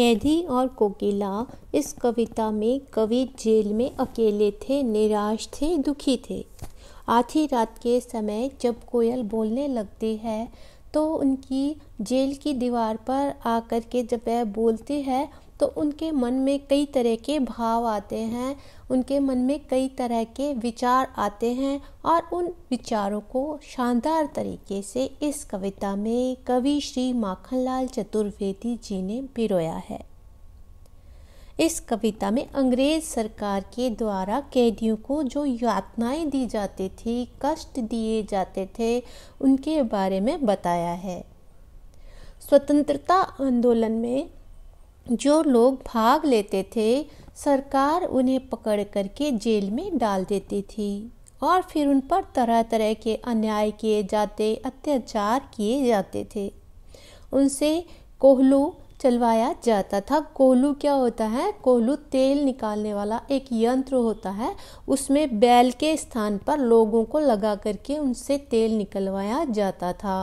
कैदी और कोकिला इस कविता में कवि जेल में अकेले थे निराश थे दुखी थे आधी रात के समय जब कोयल बोलने लगती है तो उनकी जेल की दीवार पर आकर के जब वह बोलती है तो उनके मन में कई तरह के भाव आते हैं उनके मन में कई तरह के विचार आते हैं और उन विचारों को शानदार तरीके से इस कविता में कवि श्री माखनलाल चतुर्वेदी जी ने पिरोया है इस कविता में अंग्रेज सरकार के द्वारा कैदियों को जो यातनाएं दी जाती थी कष्ट दिए जाते थे उनके बारे में बताया है स्वतंत्रता आंदोलन में जो लोग भाग लेते थे सरकार उन्हें पकड़ करके जेल में डाल देती थी और फिर उन पर तरह तरह के अन्याय किए जाते अत्याचार किए जाते थे उनसे कोहलू चलवाया जाता था कोलू क्या होता है कोलू तेल निकालने वाला एक यंत्र होता है उसमें बैल के स्थान पर लोगों को लगा करके उनसे तेल निकलवाया जाता था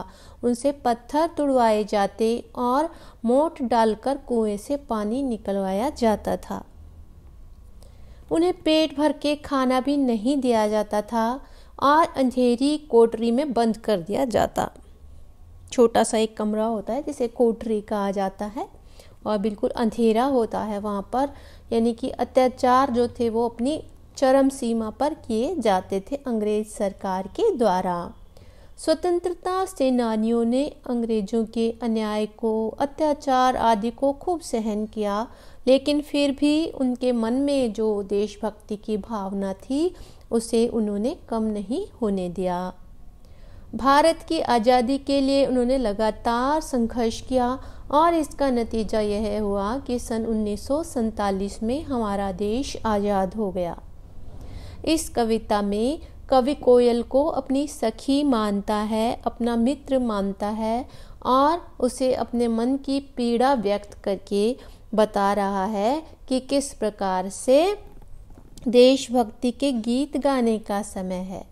उनसे पत्थर तुड़वाए जाते और मोट डालकर कुएं से पानी निकलवाया जाता था उन्हें पेट भर के खाना भी नहीं दिया जाता था और अंधेरी कोटरी में बंद कर दिया जाता छोटा सा एक कमरा होता है जिसे कोठरी कहा जाता है और बिल्कुल अंधेरा होता है वहाँ पर यानी कि अत्याचार जो थे वो अपनी चरम सीमा पर किए जाते थे अंग्रेज सरकार के द्वारा स्वतंत्रता सेनानियों ने अंग्रेजों के अन्याय को अत्याचार आदि को खूब सहन किया लेकिन फिर भी उनके मन में जो देशभक्ति की भावना थी उसे उन्होंने कम नहीं होने दिया भारत की आज़ादी के लिए उन्होंने लगातार संघर्ष किया और इसका नतीजा यह हुआ कि सन उन्नीस में हमारा देश आज़ाद हो गया इस कविता में कवि कोयल को अपनी सखी मानता है अपना मित्र मानता है और उसे अपने मन की पीड़ा व्यक्त करके बता रहा है कि किस प्रकार से देशभक्ति के गीत गाने का समय है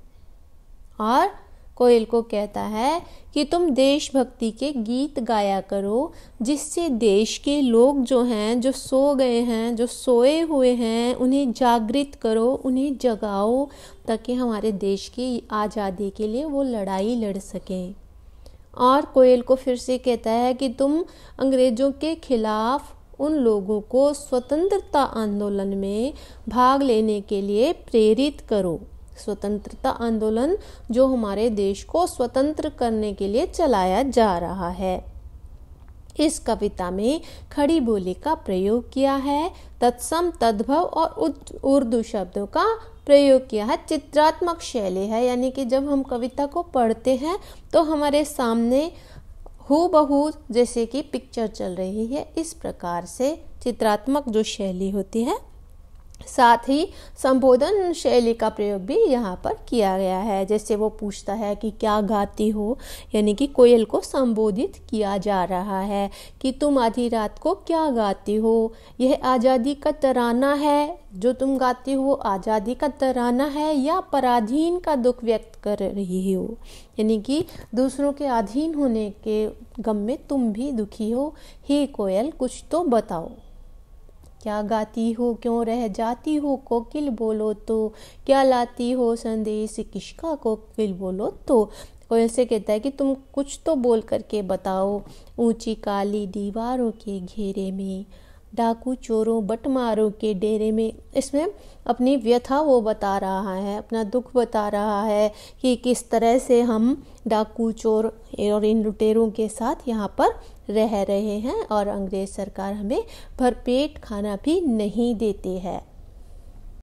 और कोयल को कहता है कि तुम देशभक्ति के गीत गाया करो जिससे देश के लोग जो हैं जो सो गए हैं जो सोए हुए हैं उन्हें जागृत करो उन्हें जगाओ ताकि हमारे देश की आज़ादी के लिए वो लड़ाई लड़ सकें और कोयल को फिर से कहता है कि तुम अंग्रेज़ों के खिलाफ उन लोगों को स्वतंत्रता आंदोलन में भाग लेने के लिए प्रेरित करो स्वतंत्रता आंदोलन जो हमारे देश को स्वतंत्र करने के लिए चलाया जा रहा है इस कविता में खड़ी बोली का प्रयोग किया है तत्सम तद्भव और उर्दू शब्दों का प्रयोग किया है चित्रात्मक शैली है यानी कि जब हम कविता को पढ़ते हैं तो हमारे सामने हु बहू जैसे कि पिक्चर चल रही है इस प्रकार से चित्रात्मक जो शैली होती है साथ ही संबोधन शैली का प्रयोग भी यहाँ पर किया गया है जैसे वो पूछता है कि क्या गाती हो यानी कि कोयल को संबोधित किया जा रहा है कि तुम आधी रात को क्या गाती हो यह आज़ादी का तराना है जो तुम गाती हो आज़ादी का तराना है या पराधीन का दुख व्यक्त कर रही हो यानी कि दूसरों के अधीन होने के गम में तुम भी दुखी हो हे कोयल कुछ तो बताओ क्या गाती हो क्यों रह जाती हो कोकिल बोलो तो क्या लाती हो संदेश किसका कोकिल बोलो तो कोयल से कहता है कि तुम कुछ तो बोल करके बताओ ऊंची काली दीवारों के घेरे में डाकू चोरों बटमारों के डेरे में इसमें अपनी व्यथा वो बता रहा है अपना दुख बता रहा है कि किस तरह से हम डाकू चोर और इन लुटेरों के साथ यहाँ पर रह रहे हैं और अंग्रेज सरकार हमें भरपेट खाना भी नहीं देती है